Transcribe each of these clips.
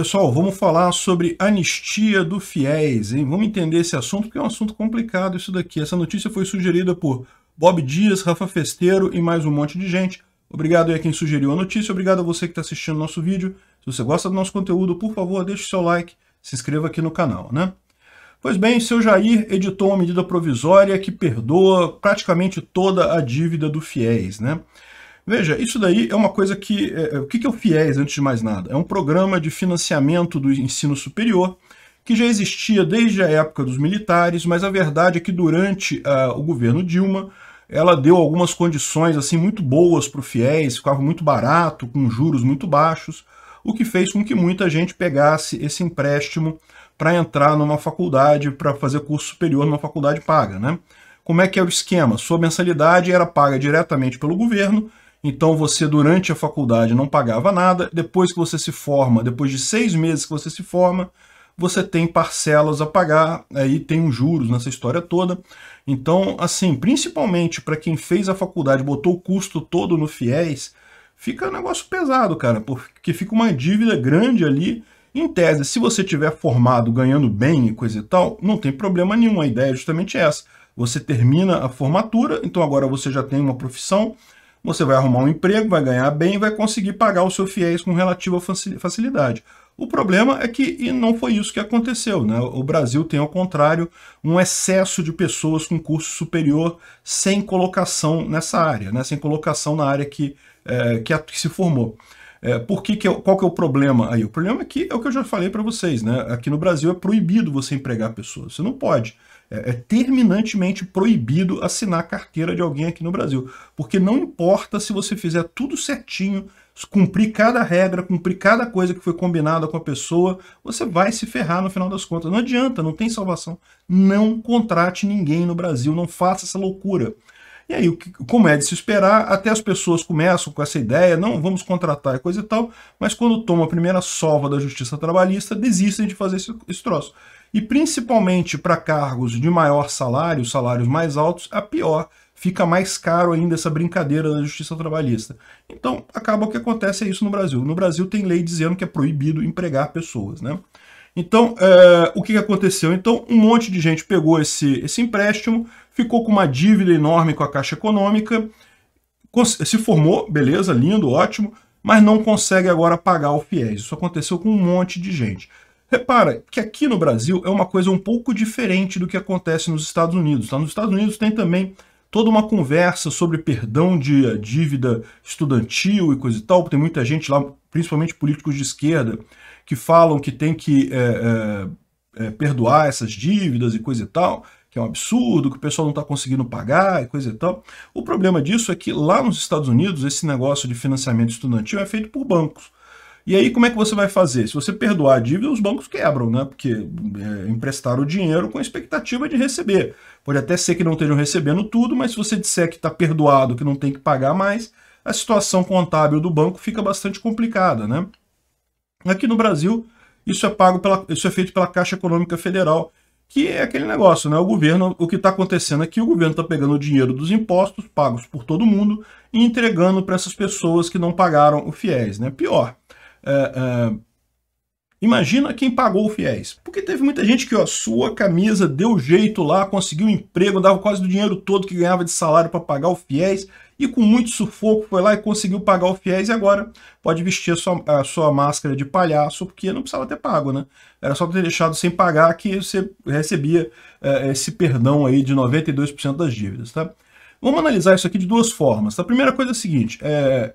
Pessoal, vamos falar sobre anistia do fiéis, hein? Vamos entender esse assunto, porque é um assunto complicado isso daqui. Essa notícia foi sugerida por Bob Dias, Rafa Festeiro e mais um monte de gente. Obrigado a quem sugeriu a notícia, obrigado a você que está assistindo nosso vídeo. Se você gosta do nosso conteúdo, por favor, deixe seu like, se inscreva aqui no canal, né? Pois bem, seu Jair editou uma medida provisória que perdoa praticamente toda a dívida do fiéis, né? Veja, isso daí é uma coisa que. É, é o que é o FIES, antes de mais nada? É um programa de financiamento do ensino superior que já existia desde a época dos militares, mas a verdade é que durante uh, o governo Dilma ela deu algumas condições assim muito boas para o FIES, ficava muito barato, com juros muito baixos, o que fez com que muita gente pegasse esse empréstimo para entrar numa faculdade, para fazer curso superior numa faculdade paga. Né? Como é que é o esquema? Sua mensalidade era paga diretamente pelo governo então você, durante a faculdade, não pagava nada. Depois que você se forma, depois de seis meses que você se forma, você tem parcelas a pagar, aí tem os juros nessa história toda. Então, assim, principalmente para quem fez a faculdade, botou o custo todo no FIES, fica um negócio pesado, cara, porque fica uma dívida grande ali. Em tese, se você tiver formado ganhando bem e coisa e tal, não tem problema nenhum. A ideia é justamente essa. Você termina a formatura, então agora você já tem uma profissão, você vai arrumar um emprego, vai ganhar bem e vai conseguir pagar o seu fiéis com relativa facilidade. O problema é que e não foi isso que aconteceu. Né? O Brasil tem, ao contrário, um excesso de pessoas com curso superior sem colocação nessa área, né? sem colocação na área que, é, que, a, que se formou. É, por que, que qual que é o problema aí? O problema aqui que é o que eu já falei para vocês, né? Aqui no Brasil é proibido você empregar pessoas. Você não pode. É, é, terminantemente proibido assinar carteira de alguém aqui no Brasil. Porque não importa se você fizer tudo certinho, cumprir cada regra, cumprir cada coisa que foi combinada com a pessoa, você vai se ferrar no final das contas. Não adianta, não tem salvação. Não contrate ninguém no Brasil, não faça essa loucura. E aí, como é de se esperar, até as pessoas começam com essa ideia, não vamos contratar e coisa e tal, mas quando toma a primeira sova da justiça trabalhista, desistem de fazer esse, esse troço e principalmente para cargos de maior salário, salários mais altos, a pior. Fica mais caro ainda essa brincadeira da justiça trabalhista. Então, acaba o que acontece é isso no Brasil. No Brasil tem lei dizendo que é proibido empregar pessoas, né? Então, é, o que aconteceu? Então, um monte de gente pegou esse, esse empréstimo, ficou com uma dívida enorme com a Caixa Econômica, se formou, beleza, lindo, ótimo, mas não consegue agora pagar o FIES. Isso aconteceu com um monte de gente. Repara que aqui no Brasil é uma coisa um pouco diferente do que acontece nos Estados Unidos. Tá? Nos Estados Unidos tem também toda uma conversa sobre perdão de eh, dívida estudantil e coisa e tal. Tem muita gente lá, principalmente políticos de esquerda, que falam que tem que é, é, é, perdoar essas dívidas e coisa e tal, que é um absurdo, que o pessoal não está conseguindo pagar e coisa e tal. O problema disso é que lá nos Estados Unidos esse negócio de financiamento estudantil é feito por bancos. E aí, como é que você vai fazer? Se você perdoar a dívida, os bancos quebram, né? Porque é, emprestaram o dinheiro com a expectativa de receber. Pode até ser que não estejam recebendo tudo, mas se você disser que está perdoado, que não tem que pagar mais, a situação contábil do banco fica bastante complicada, né? Aqui no Brasil, isso é pago pela, isso é feito pela Caixa Econômica Federal, que é aquele negócio, né? O governo, o que está acontecendo aqui, que o governo está pegando o dinheiro dos impostos pagos por todo mundo e entregando para essas pessoas que não pagaram o fiéis, né? Pior, Uh, imagina quem pagou o fiéis. Porque teve muita gente que, ó, sua camisa deu jeito lá, conseguiu um emprego, dava quase do dinheiro todo que ganhava de salário para pagar o fiéis e com muito sufoco foi lá e conseguiu pagar o fiéis e agora pode vestir a sua, a sua, máscara de palhaço, porque não precisava ter pago, né? Era só ter deixado sem pagar que você recebia uh, esse perdão aí de 92% das dívidas, tá? Vamos analisar isso aqui de duas formas. A tá? primeira coisa é a seguinte, é,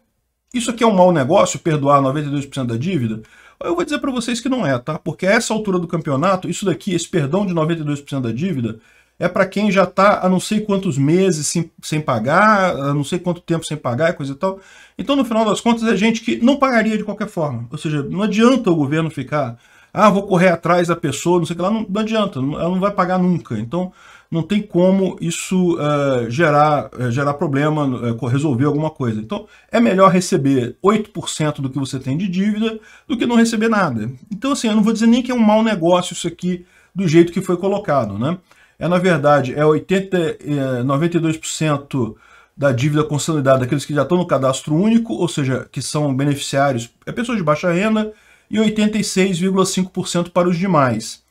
isso aqui é um mau negócio, perdoar 92% da dívida? Eu vou dizer para vocês que não é, tá? Porque a essa altura do campeonato, isso daqui, esse perdão de 92% da dívida, é para quem já está há não sei quantos meses sem, sem pagar, há não sei quanto tempo sem pagar e coisa e tal. Então, no final das contas, é gente que não pagaria de qualquer forma. Ou seja, não adianta o governo ficar, ah, vou correr atrás da pessoa, não sei o que lá, não, não adianta, ela não vai pagar nunca. Então, não tem como isso uh, gerar, uh, gerar problema, uh, resolver alguma coisa. Então, é melhor receber 8% do que você tem de dívida do que não receber nada. Então, assim, eu não vou dizer nem que é um mau negócio isso aqui do jeito que foi colocado, né? É, na verdade, é 80, eh, 92% da dívida consolidada daqueles que já estão no cadastro único, ou seja, que são beneficiários, é pessoas de baixa renda, e 86,5% para os demais.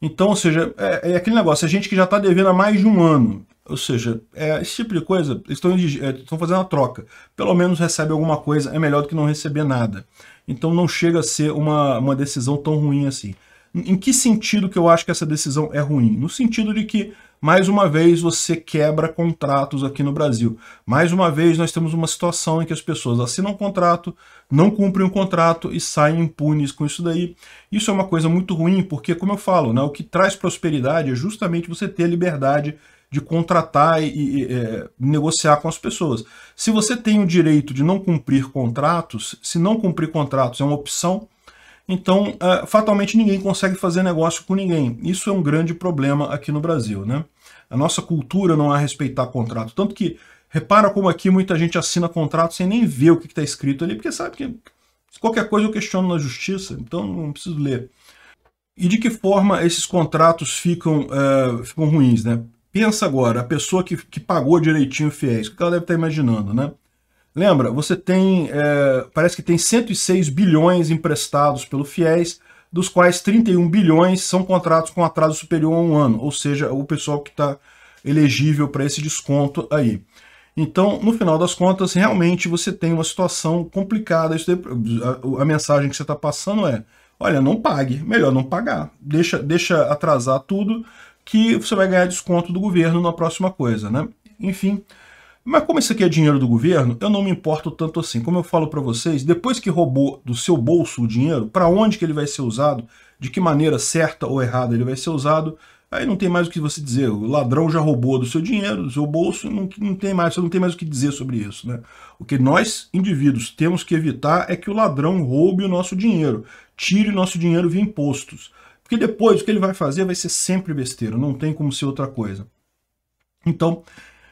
Então, ou seja, é, é aquele negócio, é gente que já está devendo há mais de um ano. Ou seja, é, esse tipo de coisa, estão, estão é, fazendo a troca. Pelo menos recebe alguma coisa, é melhor do que não receber nada. Então não chega a ser uma, uma decisão tão ruim assim. Em que sentido que eu acho que essa decisão é ruim? No sentido de que, mais uma vez, você quebra contratos aqui no Brasil. Mais uma vez, nós temos uma situação em que as pessoas assinam um contrato, não cumprem o um contrato e saem impunes com isso daí. Isso é uma coisa muito ruim, porque, como eu falo, né, o que traz prosperidade é justamente você ter a liberdade de contratar e, e é, negociar com as pessoas. Se você tem o direito de não cumprir contratos, se não cumprir contratos é uma opção, então, uh, fatalmente, ninguém consegue fazer negócio com ninguém. Isso é um grande problema aqui no Brasil. Né? A nossa cultura não é respeitar contrato. Tanto que, repara como aqui muita gente assina contrato sem nem ver o que está escrito ali, porque sabe que qualquer coisa eu questiono na justiça, então não preciso ler. E de que forma esses contratos ficam, uh, ficam ruins, né? Pensa agora, a pessoa que, que pagou direitinho o FIES, o que ela deve estar tá imaginando, né? Lembra, você tem, é, parece que tem 106 bilhões emprestados pelo FIES, dos quais 31 bilhões são contratos com atraso superior a um ano, ou seja, o pessoal que está elegível para esse desconto aí. Então, no final das contas, realmente você tem uma situação complicada. Isso a, a mensagem que você está passando é: olha, não pague, melhor não pagar, deixa, deixa atrasar tudo, que você vai ganhar desconto do governo na próxima coisa, né? Enfim. Mas como isso aqui é dinheiro do governo, eu não me importo tanto assim. Como eu falo para vocês, depois que roubou do seu bolso o dinheiro, para onde que ele vai ser usado, de que maneira certa ou errada ele vai ser usado, aí não tem mais o que você dizer. O ladrão já roubou do seu dinheiro, do seu bolso, não, não tem mais, você não tem mais o que dizer sobre isso. Né? O que nós, indivíduos, temos que evitar é que o ladrão roube o nosso dinheiro, tire o nosso dinheiro via impostos. Porque depois o que ele vai fazer vai ser sempre besteira, não tem como ser outra coisa. Então,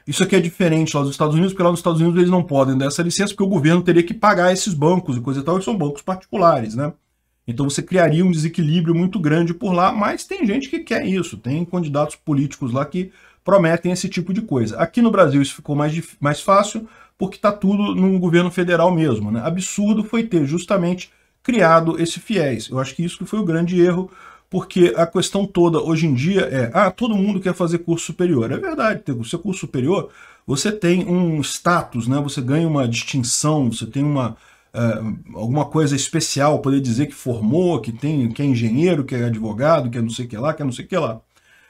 isso aqui é diferente lá dos Estados Unidos, porque lá nos Estados Unidos eles não podem dar essa licença, porque o governo teria que pagar esses bancos e coisa e tal, que são bancos particulares, né? Então você criaria um desequilíbrio muito grande por lá, mas tem gente que quer isso, tem candidatos políticos lá que prometem esse tipo de coisa. Aqui no Brasil isso ficou mais, mais fácil, porque está tudo no governo federal mesmo. Né? Absurdo foi ter justamente criado esse fiéis. Eu acho que isso foi o grande erro porque a questão toda hoje em dia é, ah, todo mundo quer fazer curso superior. É verdade, o seu curso superior, você tem um status, né? Você ganha uma distinção, você tem uma é, alguma coisa especial, poder dizer que formou, que tem, que é engenheiro, que é advogado, que é não sei o que lá, que é não sei o que lá.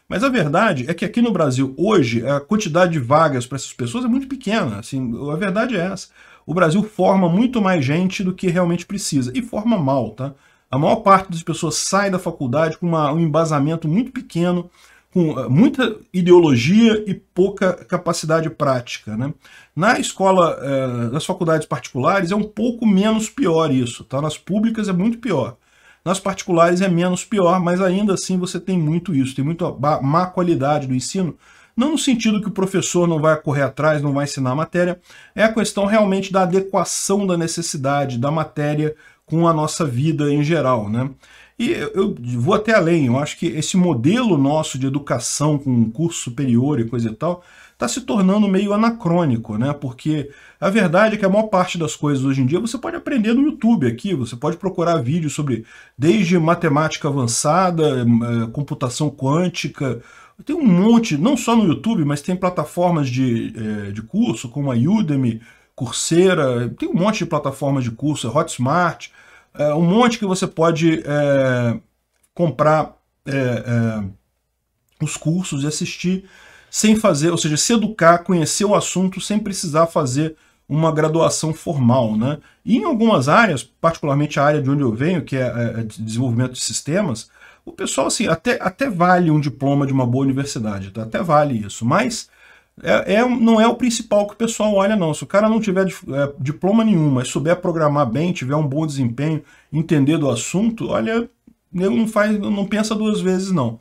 Mas a verdade é que aqui no Brasil, hoje, a quantidade de vagas para essas pessoas é muito pequena. Assim, a verdade é essa. O Brasil forma muito mais gente do que realmente precisa. E forma mal, tá? A maior parte das pessoas sai da faculdade com uma, um embasamento muito pequeno, com eh, muita ideologia e pouca capacidade prática. Né? Na escola, eh, nas faculdades particulares, é um pouco menos pior isso. Tá? Nas públicas é muito pior. Nas particulares é menos pior, mas ainda assim você tem muito isso, tem muita má qualidade do ensino, não no sentido que o professor não vai correr atrás, não vai ensinar a matéria, é a questão realmente da adequação da necessidade da matéria com a nossa vida em geral, né? E eu vou até além, eu acho que esse modelo nosso de educação com um curso superior e coisa e tal está se tornando meio anacrônico, né? Porque a verdade é que a maior parte das coisas hoje em dia você pode aprender no YouTube aqui, você pode procurar vídeos sobre desde matemática avançada, hum, eh, computação quântica, tem um monte, não só no YouTube, mas tem plataformas de, eh, de curso como a Udemy, Coursera, tem um monte de plataformas de curso, a é Hotmart, é, um monte que você pode é, comprar é, é, os cursos e assistir sem fazer, ou seja, se educar, conhecer o assunto sem precisar fazer uma graduação formal. Né? E em algumas áreas, particularmente a área de onde eu venho, que é, é desenvolvimento de sistemas, o pessoal assim, até, até vale um diploma de uma boa universidade, tá? até vale isso, mas é, é, não é o principal que o pessoal olha, não. Se o cara não tiver é, diploma nenhum, mas souber programar bem, tiver um bom desempenho, entender do assunto, olha, ele não faz, não pensa duas vezes, não.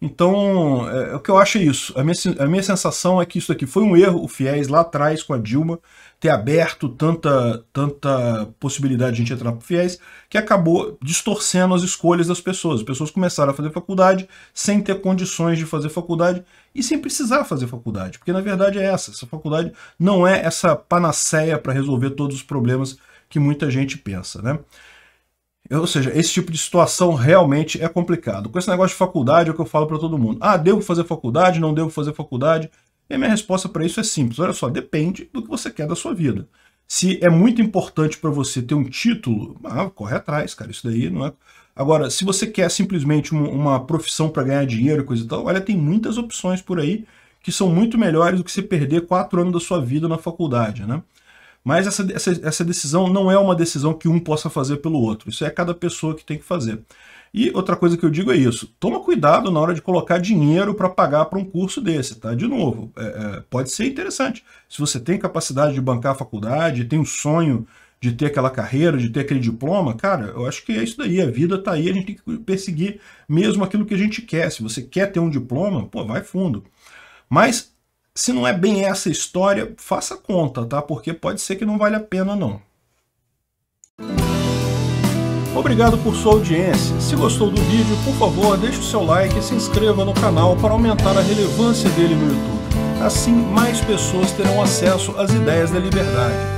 Então, é, é, o que eu acho é isso. A minha, a minha sensação é que isso aqui foi um erro, o Fiéis lá atrás com a Dilma, ter aberto tanta, tanta possibilidade de a gente entrar para o Fiéis, que acabou distorcendo as escolhas das pessoas. As pessoas começaram a fazer faculdade sem ter condições de fazer faculdade e sem precisar fazer faculdade, porque na verdade é essa. Essa faculdade não é essa panaceia para resolver todos os problemas que muita gente pensa, né? Ou seja, esse tipo de situação realmente é complicado. Com esse negócio de faculdade é o que eu falo para todo mundo. Ah, devo fazer faculdade? Não devo fazer faculdade? E a minha resposta para isso é simples. Olha só, depende do que você quer da sua vida. Se é muito importante para você ter um título, ah, corre atrás, cara. Isso daí não é... Agora, se você quer simplesmente uma profissão para ganhar dinheiro e coisa e tal, olha, tem muitas opções por aí que são muito melhores do que você perder quatro anos da sua vida na faculdade, né? Mas essa, essa, essa decisão não é uma decisão que um possa fazer pelo outro. Isso é cada pessoa que tem que fazer. E outra coisa que eu digo é isso: toma cuidado na hora de colocar dinheiro para pagar para um curso desse, tá? De novo, é, é, pode ser interessante. Se você tem capacidade de bancar a faculdade, tem o um sonho de ter aquela carreira, de ter aquele diploma, cara, eu acho que é isso daí. A vida está aí, a gente tem que perseguir mesmo aquilo que a gente quer. Se você quer ter um diploma, pô, vai fundo. Mas se não é bem essa história, faça conta, tá? Porque pode ser que não vale a pena não. Obrigado por sua audiência. Se gostou do vídeo, por favor, deixe o seu like e se inscreva no canal para aumentar a relevância dele no YouTube. Assim, mais pessoas terão acesso às ideias da liberdade